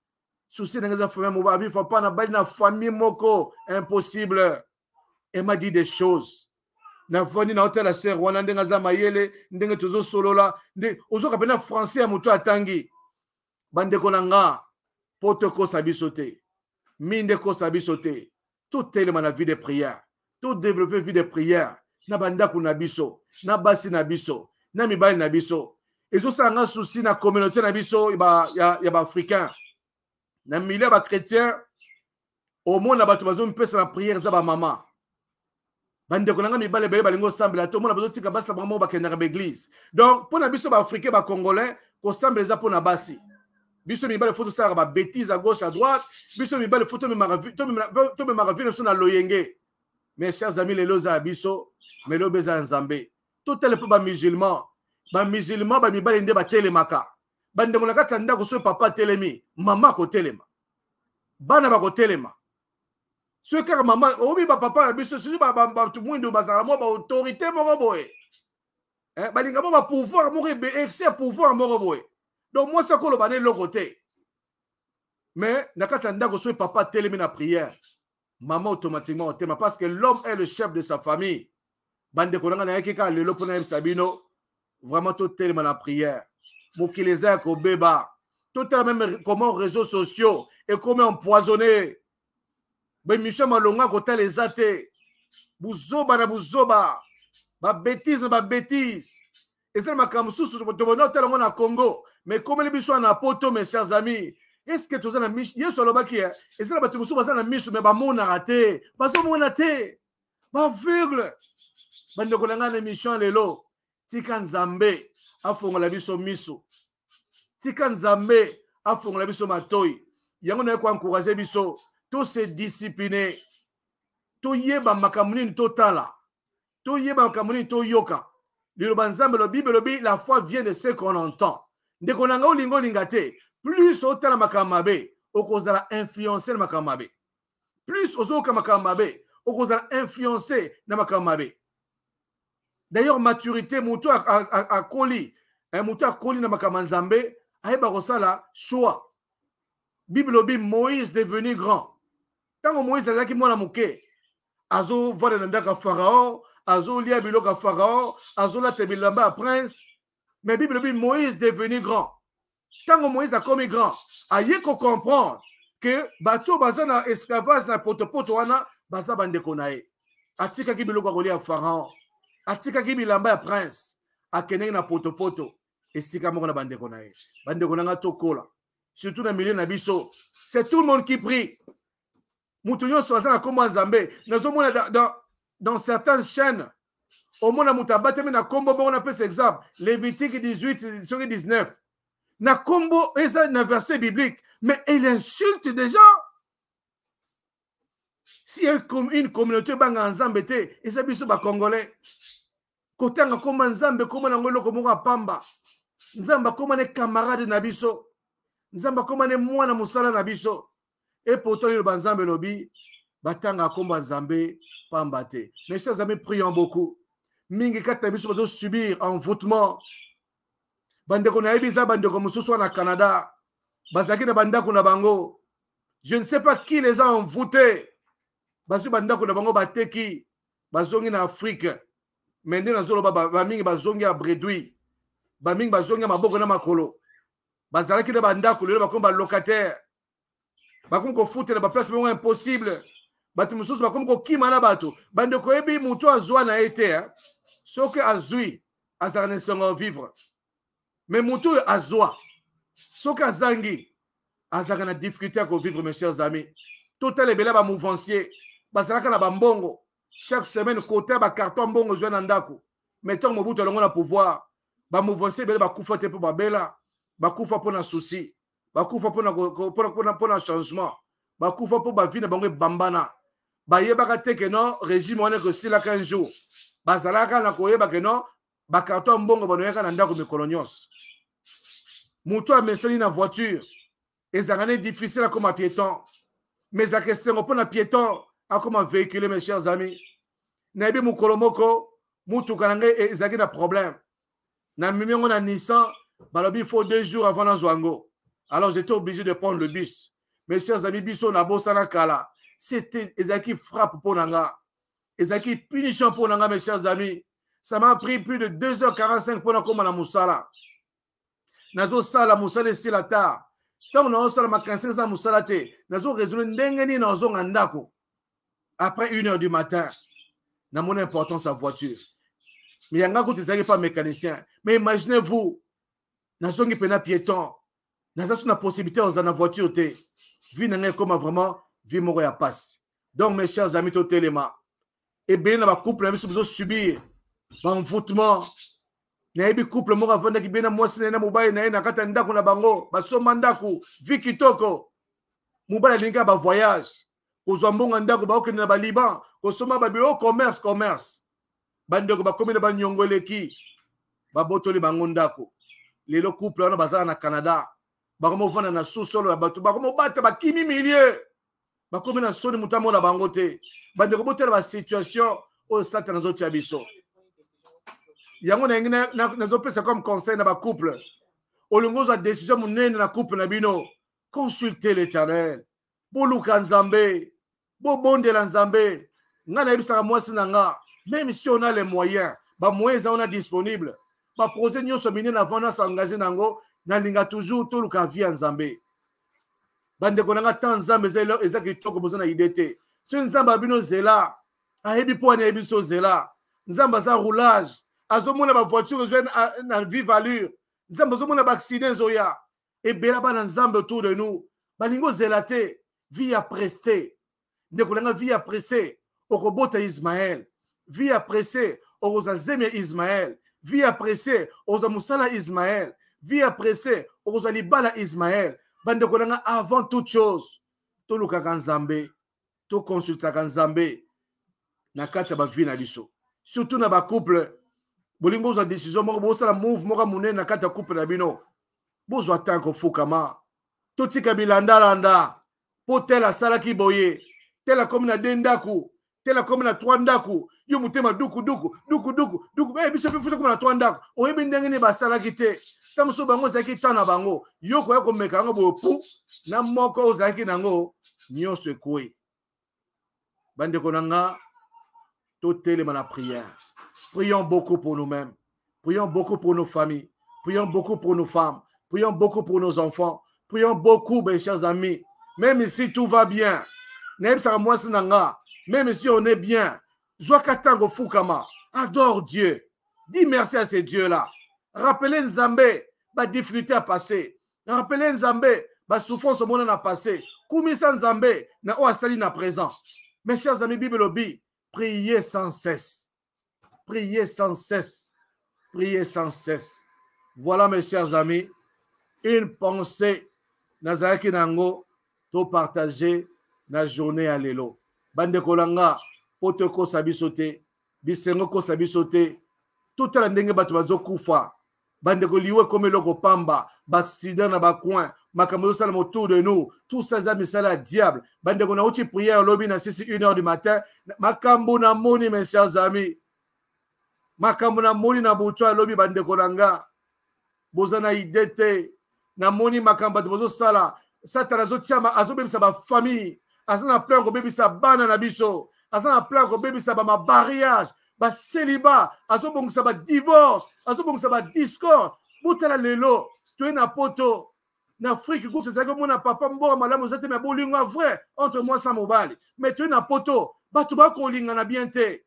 susi ndenge eza famille moba abi papa nabali na famille moko impossible ema dit des choses navandi na otala ser wana ndenge aza mayele ndenge tozosolola nde ozoka mpena français ya moto atangi bandeko na nga mpo tokosa biso te minde kosa biso te totelema na vie de prière todevelope vie de prière na bandako na biso na basi na biso na mibali na biso ezosala nga susi na communauté na biso ya baafricain ba na milieu ya bakretien omona bato bazompesa na priere eza bamama bandeko na nga mibale ebele balingi osambela te omona bazotika basi na bango moko bakendaka baeglize donc mpo na biso baafricain bacongolais kosambela eza mpo na basi biso mibale fo tosalaka babétise à gauche à droite biso mibale fo tomemaka vie na biso na loyenge mes chers amis lelo eza ya biso mais lobi eza ya nzambe totele mpo bamusulman bamusulman bamibale nde batelemaka bandeko na kati ya ndako soki papa atelemi mama akotelema bana bakotelema soki kaka mama oyebi bapapa na biso soki bato mwindu bazala mwa baautorité moko boye eh, balinga mwa bapouvoir moko exe ya pouvoir moko boye donc mwasi akoloba na eloko te mais na kati ya ndako soki papa atelemi na prière mama automatiquement otema parce que l'homme est le chef de sa famille bandeko na ngai nayaki kaka lelo mpo nayebisa bino vraiment totelema na prière mokili eza ya kobeba totala meme comment réseaux sociaux ekomi empoisonné bemission malongo ya kotala eza te buzoba na buzoba babétise na babétise eza na makambo mosusu tobanda kotala yango na congo ma ekomeli biso wana poto mes chers amis eske toza na miso yesu alobaki eza na bato mosusu baza na miso me bamonaka te bazomona te baveugle bandeko na ngai na émission lelo tika nzambe afongola biso miso tika nzambe afongola biso matoi yango naye koencourage biso tose discipline toyeba makambo nini totala toyeba makambo nini toyoka liloba nzambe lobi belobi la foi vient de ce qu'on entend ndeko na ngai olinga olinga te plus otala makambo mabe okozala influence na makambo mabe plus ozoyoka makambo mabe okozala influence na makambo mabe d'ailleurs maturité a, moto a moto akoli eh, na makambo ya nzambe ayeba kosala choix bible obi moïse devenu grand que moïse azalaki mwana moke azovanda na ndako ya farao azolia biloko biloka farao azolata la tebilamba prince mais bible obi moïse devenu grand que moïse a commis grand aye comprendre que bato baza na esclavage na potopoto wana baza bandekonae. Atika ye atikaki biloko kolia farao atikaki bilamba ya prince akendeki na potopoto esika moko na bandeko na ye bandeko na nga tokola surtout na milie na biso c'est tout le monde qui prie moto nyonso aza na nkombo ya nzambe nazomona dans, dans, dans certaines chaînes omona moto abatami na nkombo moko napesa exemple lévitique 18 soki 19 na nkombo eza na verset biblique mais il insulte des gens si une communauté ebanga nzambe te eza biso bacongolais kotanga koma nzambe koma nango eloko moko apamba nzambe akoma ne camarade na biso nzambe akoma ne mwana mosala na biso e pourtant liloba nzambe elobi batanga akomba nzambe pamba te mais chers amis prions beaucoup mingi kati na biso bazosubir envoûtement bandeko nayebi eza bandeko mosusu wana canada bazalaki na bandako na bango je ne sais pas qui les a envoûtés bazwi bandako na bango bateki bazongi na afrike me nde nazoloba bamingi bazongi ya bredui bamingi bazongi ya maboko na makolo bazalaki na bandako lelo bakomi balocataire bakomi kofutela baplace moko impossible bato mosusu bakomi kokima na bato bandeko oyebi motu azwa na ye te soki azwi azala na esengo ya vivre me motu oyo azwa soki azangi azalaka na difficulté ya kovivre mes chers amis totala ebele ya bamouvancier bazalaka na bambongo chaque semaine kota bacarton mbongo zwa na ndako me ntango mobutu alongo na pouvoir bamouvance ebele bakufa te mpo babela bakufa mpo na susi bakufa mpo na changement bakufa mpo bavi na bango ebambana bayebaka te ke non régime wana ekosilaka un jour bazalaka na koyeba ke non bacarton mbongo banoyaka na ndako mikolo nyonso moto amesani na voiture ezalaka ne difficile akoma pieton me ezalaka esengo mpo na pieton akoma véhicule mes chers amis nayebi mokolo moko mutuka na ngai e, ezalaki na problème namemi yango na nissan balobi il faut deux jours avant nazwa yango alors j'étais obligé de prendre le bus mes chers amis biso nabosana kala c'était ezalaki frappe mpo na nga ezalaki punition mpo na nga mes chers amis ça m'a pris plus de 2h45 mpo na koma na mosala nazosala mosala esila tard ntango nazosala makanisi eza mosala te nazoraisonne ndenge nini nazozonga ndako après 1h du matin, n'a mon importance sa voiture. Mais il y a un côté pas mécanicien. Mais imaginez-vous, n'a zongi pena piéton, n'a zasu na possibilité aux en voiture té. Vie n'a comme vraiment vie moko ya passe. Donc mes chers amis tout téléma, et bien na ba couple même si vous subir ba envoûtement nayebi couple moko avandaki bien na mwasi na ye na mobali na ye na kati ya ndako na bango basoma ndako vi kitoko mobali alingaki ya bavoyage kozwa mbongo ndako baokende na baliban kosomba babiro commerce commerce bandeko bakomi na baniongo eleki babotoli bango ndako lelo couple wana bazala na canada bakomovanda na susolo ya bato bakomobata bakimi milie bakomi na soni motu amona bango te bandeko botela basituation oyo satana azotia biso yango nayengi nazopesa comme conseil na bacouple olingi ozwa décision monene na couple na bino consulte l'éternel boluka nzambe bobondela nzambe ngai nayebisaka mwasi na nga même si on a les moyens bamoyen eza wana disponible baprojet nyonso minene avant nasangage na yango nalinga toujours toluka vie ya nzambe bandeko na nga ntan nzambe eza kitoko boza na ide te so nzambe abino zela ayebi mpo wani ayebi biso zela nzambe aza roulage azomona bavoiture ezwa na vie valure nzambe azomona baaccident ezoya ebela bana nzambe autour de nous balingi ozela te vie ya presse ndeko na nga vie ya presse okobota ismael vie ya presse okozwa zemi ya ismael vie ya presse okozwa mosala ya ismael vie ya presse okozwa libala ya ismael bandeko na nga avant toute chose tolukaka nzambe tokonsultaka nzambe na kati ya bavie na biso surtout na bacouple bolingi ozwa décision moko bosala move moko monene na kati ya couple na bino bozwa tan kofukama totika bilandalanda mpo tel asalaki boye tela komi na dendaku. ndako tela komi na trois yo duku. duku duku duku eh, biso mpe futa na trois ndako oyebi ndenge nini basalaki te ta bango na bango yo koya komeka na moko zaki nango nyonso bande konanga na nga totelema na prière prions beaucoup pour nous-mêmes prions beaucoup pour nos familles prions beaucoup pour nos femmes prions beaucoup pour nos enfants prions beaucoup mes chers amis même si tout va bien nayebisaka mwasi na nga meme si on est bien zwaka ntango ofukama adore dieu dis merci à ces dieux là rappele nzambe badifficulté ya passé rappele nzambe basouffrance omona na passé kumisa nzambe na oyo asali na présent mes chers amis bible elobi priez sans cesse priez sans cesse priez sans cesse voilà mes chers amis une pensée nazalaki nango to partager na journée ya lelo bandeko na nga mpo tokosa biso te bisengo kosa biso te totala ndenge bato bazokufa bandeko liwa ekomi eloko pamba baaksida na bacoin makambo ezosalama autour de nous tout ça eza misala ya diable bandeko nauti priere olobi na sisi 1 heure du matin makambo namoni mes chers amis makambo namoni na butu alobi bandeko na nga boza na ide te namoni makambo bato bazosala satana azotiama azobebisa bafamille aza na plan kobebisa bana na biso aza na plan kobebisa bamabariage baseliba azobongisa badivorce azobongisa badiscorde botala lelo toye na poto na afrike groupe ezalaki komona papa mboka malamu eza te me bolingo ya vrai entre mwasa mobali me toye na poto bato bakolingana bien te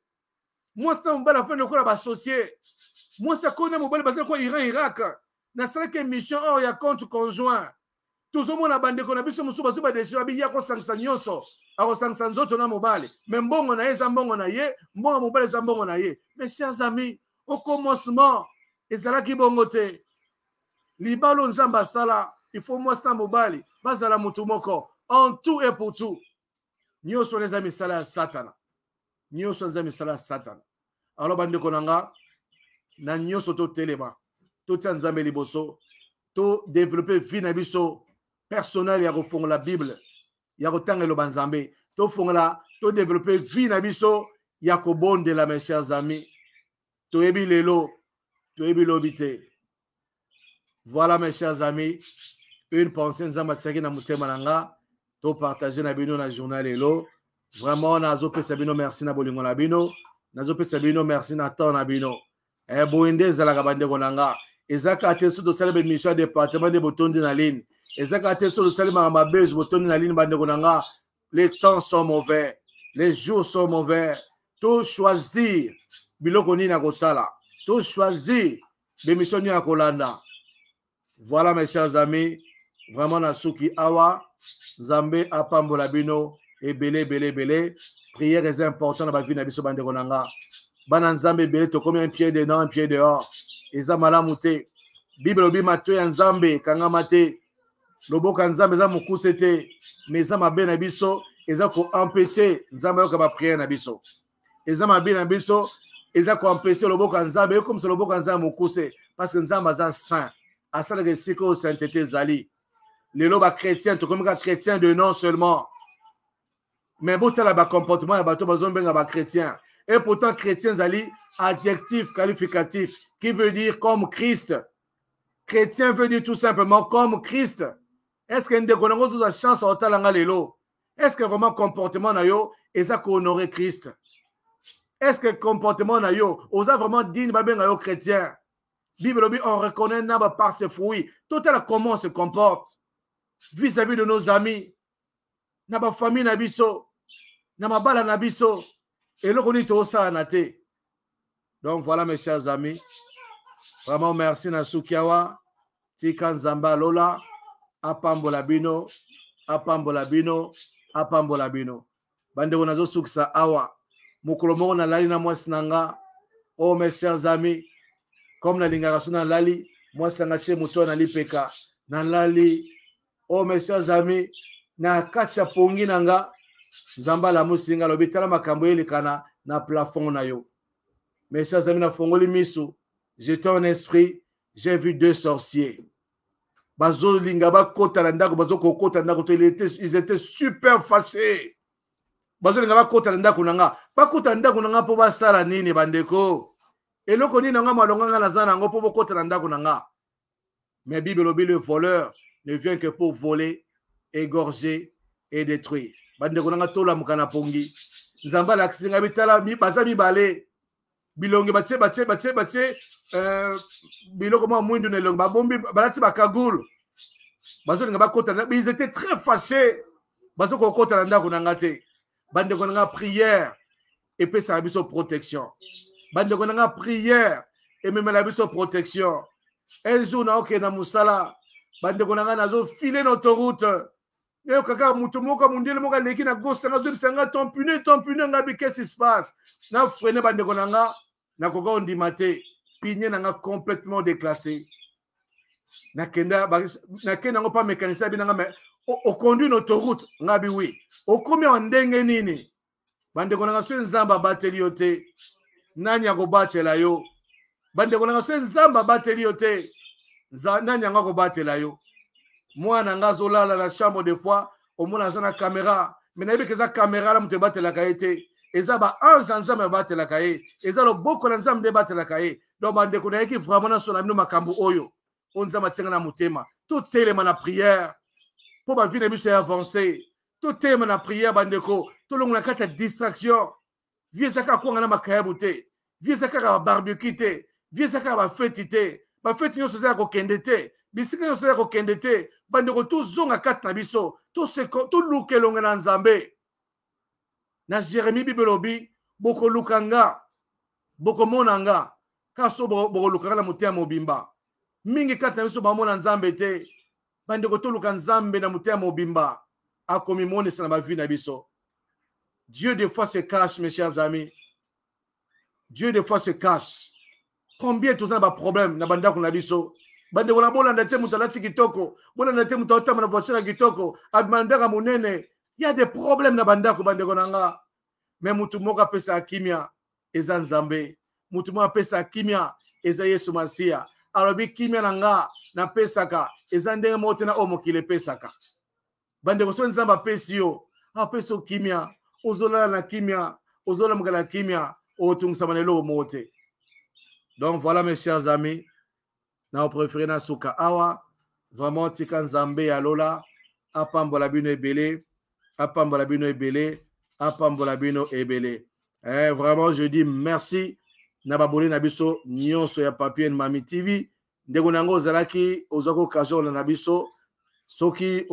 mwasi na mobali afani lokola basocie mwasi akoni na mobali baza lokola iran irak nasalaki émission oyo ya compte conjoint tozomona bandeko na biso mosusu bazwi badesio abi ye akosangisa nyonso akosangisa nzoto na mobali me mbongo na ye eza mbongo na ye mbongo ya mobali eza mbongo na ye me chers ami au commencement ezalaki bongo te libalo nzambe asala ifo mwasi na mobali bazala motu moko en tout et pour tout nyonso wana eza misala ya satana nyonso eza misala ya satana alors bandeko na nga na nyonso totelema totia nzambe liboso todevelope vi na biso personnel ya kofongola bible ya kotanga eloba nzambe tofongola todevelope vie na biso ya kobondela mes chers amis toyebi lelo toyebi lobi te voilà mes chers amis une pensée nzambe atiaki na motema na nga topartage na bino na journal lelo vraiment nazopesa bino merci na bolingo na bino nazopesa bino merci na temps na bino eh, boye nde ezalaka bandeko na nga eza kaka te so tosala bemission ya département nde botondi na ligne eza kaka te so losalemaka mabe ozwi botoni na lini bandeko na nga les temps sont mauvais les jours sont mauvais to choisir biloko nini ya kotala to choisir bemission nini ya kolanda voilà mes chers amis vraiment na suki awa nzambe apambola bino ebele ebele ebele prière eza important na bavie na biso bandeko na nga bana nzambe ebele tokomi un pied dedans un pied dehors eza malamu te bible elobi matoyi ya nzambe ekangama te loboko ya nzambe eza mokuse te me eza mabe na biso eza koempeshe nzambe ayoka bapriere na biso eza mabe na biso eza koempeshe loboko ya nzambe eyokomisa loboko ya nzambe mokuse parceke nzambe aza saint asalaka esika oyo sainteté ezali lelo bachrétien tokomi ka chrétien de nom seulement mais botala bacomportement ya bato bazombenga bachrétien et pourtant chrétien ezali adjectif qualificatif qui veut dire comme christ chrétien veut dire tout simplement comme christ estceke ndeko nango ozoza chance otalanga lelo estceke vraiment comportement na yo eza kohonore kriste estceke comportement na yo oza vraiment digne babenga yo chrétien bible elobi on reconnaît naba par ses fruits totala comment on se comporte vis-à-vis -vis de nos amis na bafamille na biso na mabala na biso eloko nini toosala na te donc voilà mes chers amis vraiment merci na suki awa tika nzambe alola apambola bino apambola bino apambola bino bandeko nazosukisa awa mokolo moko nalali na mwasi na nga o oh, mes chers amis comme nalingaka so nalali mwasi na nga tie moto oyo nalipeka nalali o oh, mes chers amis na kati ya pongi na nga nzambe alamusi nga alobi tala makambo elekana na plafond na yo mes chers amis nafongoli miso j'étais en esprit j'ai vu deux sorciers bazolinga bakota na ndako bazokokota ndako to ils étaient super fâchés bazolinga bakota na ndako na nga bakota na ndako na nga mpo basala nini bandeko eloko nini yango malonga nga naza nango mpo bokota na ndako na nga mais bible elobi le voleur ne vient que pour voler égorger et détruire bandeko na nga tolamuka na pongi nzambe alakisi ngai bitala baza mibale bilongi batie batie batie batie euh, biloko mwa mwindu na elongi babombi balati bakagoule bazolinga bakota na ils étaient très fâchés bazokoka kokota na ndako na nga te bandeko na nga prière epesaka biso protection bandeko na nga prière ememela biso protection un jour naokende na mosala bandeko na ngai nazofile na autoroute oyo kaka moto moko mondele moko aleki na gosi nanga azobisa nga tampune tampune nga bi qu'est ce qui se passe na frene bandeko na nga nakoka ondima te pinier nanga complètement déclassé nakenda nakenda yango mpa mécanicien abi nanga me okonduit na autoroute nga bi wi okomi awa ndenge nini bandeko nanga so nzambe abateli yo te nani akobatela yo bandeko nanga so nzambe abateli yo te nani yango akobatela yo mwana nga azolala na chambre de fois omona aza na caméra me nayebi ke eza caméra na moto ebatelaka ye te eza ba ange ya nzambe babatelaka ye eza loboko na nzambe nde ebatelaka ye donc bandeko nayeki vraiment nasolo na bino makambo oyo oyo nzambe atianga na motema totelema na priere mpo bavie na biso ya avance totelema na priere bandeko tolongola kati ya distraction vie eza kaka kuanga na makayabu te vie eza kaka babarbuki te vie eza kaka bafeti te bafeti nyonso eza ya kokende te bisika nyonso eza ya kokende te bandeko tozonga kati na biso toluka elonge na nzambe na jérémi bibelobi bokoluka nga bokomona nga kaka so bokolukaka na motema mobimba mingi kati na biso bamona nzambe te bandeko toluka nzambe na motema mobimba akomi monisa na bavi na biso dieu de fois se cache mes chers amis dieu de fois se cache combien toza na baproblème na bandako na biso bandeko na bolanda te moto alati kitoko bolanda te moto aotama na voiture ya kitoko abima na ndako ya monene ya des problèmes na bandako bandeko na nga me mutu moko apesa kimia eza nzambe mutu moko apesa kimia eza yesu masiya alobi kimia na nga napesaka eza ndenge moko te na oyo mokili epesaka bandeko so nzambe apesi yo apesi yo kimia ozolala na kimia ozolamuka na kimia otungisama na eloko moko te donc voilà mes chers amis na opréféré nasuka awa vraiment tika nzambe alola apambola bino ebele apambola bino ebele apambola bino ebele eh, vraiment je dis merci na babone na biso nyonso ya papier mami tv ndeko na yango ozalaki ozwaki occasion olanda biso soki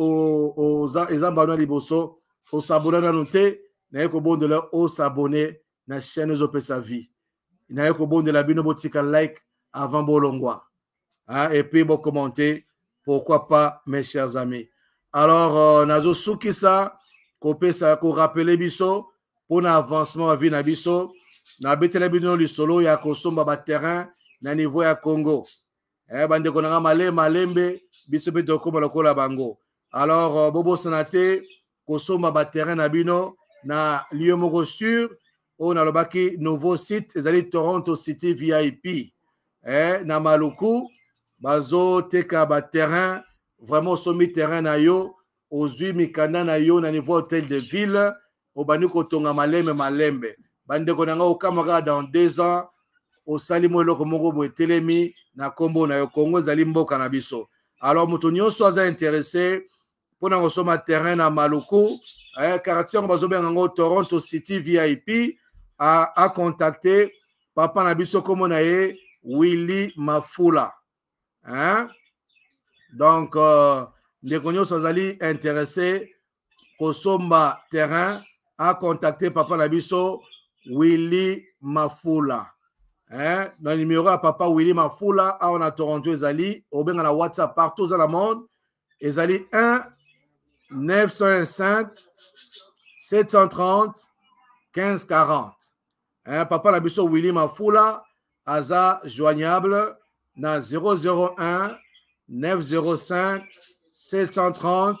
eza mbano ya liboso osabone nanu te naye kobondela osabone na chaîne ezopesa vie naye kobondela bino botika like avant bolongwa hein, ah, et puis bocommenter pourquoi pas mes chers amis alors euh, nazosukisa kopesa korapele biso mpo na avancement ya vie na biso nabetela bino lisolo ya kosomba baterrain na niveau ya congo eh, bandeko na nga malema lembe biso mpe tokóma lokola bango alors euh, bobosana te kosomba baterrain na bino na lieu moko sur oyo nalobaki nouveau site ezali toronto city vip eh, na maluku bazoteka baterrain vraiment osomi terrain na yo ozwi mikanda na yo na niveau hôtel de ville obandi kotonga malembe malembe bandeko na ngai okama kaka dans deux ans osali mo eloko moko boetelemi na nkombo na yo kongo ezali mboka na biso alors moto nyonso aza interesse mpona kosomba terrain na maluku eh, quartier yango bazobenga yango toronto city vip acontacte papa na biso nkombo na ye willi mafula hein? donc euh, ndeko nyonso azali interese kosomba terrain acontacte papa na biso willi mafula eh? na numero ya papa willi mafula awa na toronto ezali obenga na whatsapp partout oza na monde ezali 1 915 730 1540 eh? papa na biso willi mafula aza joignable na 001 905 730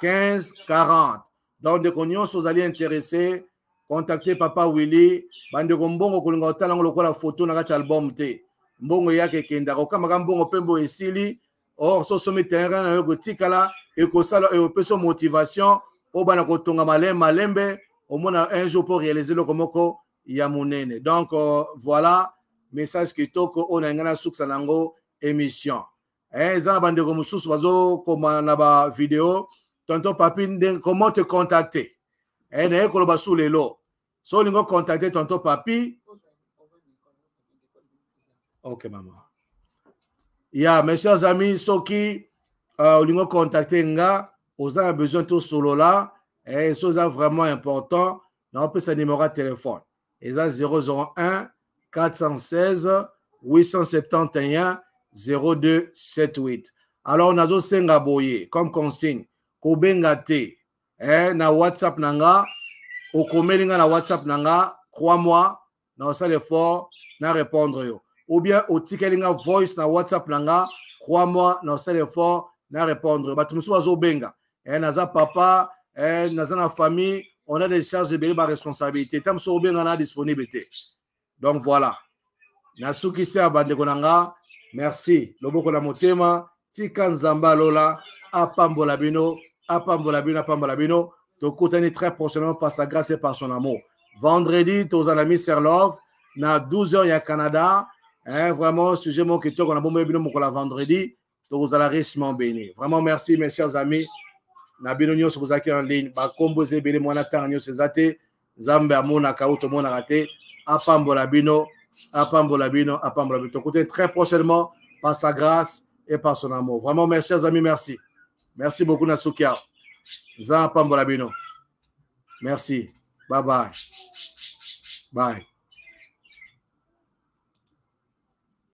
15 40. Donc, de cognon, si vous allez intéresser, contactez Papa Willy. Bandeko mbongo kolinga otalango lokola photo na kati album te. Mbongo yake ekendaka okamaka mbongo pembo esili or so somi terrain na yo kotikala ekosala eopesa motivation oyo bana kotonga malembe malembe omona un jour mpo réalize eloko moko ya monene donc euh, voilà message kitoko oyo na ngai nasukisa na yango émission Eh, eza na bandeko mosusu bazokoma na bavideo tonto papi nde comment te contacte eh, naye koloba su lelo so olingi ocontacte tonto papi ok mama ya monsieur azami soki euh, olingi uh, ocontacte nga oza na besoin tosolola eh, so eza vraiment important naopesa numéro ya telefone eza 001 416 871 0278 alors nazosenga boye comme consigne kobenga te eh, na whatsapp na nga okomeli nga na whatsapp na nga crois moi naosala effort na répondre yo ou bien otikeli nga voice na whatsapp na nga crois moi naosala effort na répondre yo bato mosusu bazobenga eh, naza papa eh, naza na famille on a des charges ebele baresponsabilité ntango mosusu obenga na disponible te donc voilà nasukisi ya bandeko na nga merci loboko na motema tika nzambe alola apambola bino apambola bino apambola bino tokutani très prochainement par sa grâce et par son amour vendredi tozala mister love na 12 heures ya canada hein, vraiment sujet moko kitoko nabomboye bino mokola vendredi tokozala richement béni vraiment merci mes chers amis na bino nyonso bozalaki en ligne bakombo eza ebele mwana ntango nyonso eza te nzambe amonaka oyo tomonaka te apambola bino À pambolabino, à Ton côté très prochainement par sa grâce et par son amour. Vraiment, mes chers amis, merci. Merci beaucoup, Nasukia. Merci. Bye bye. Bye.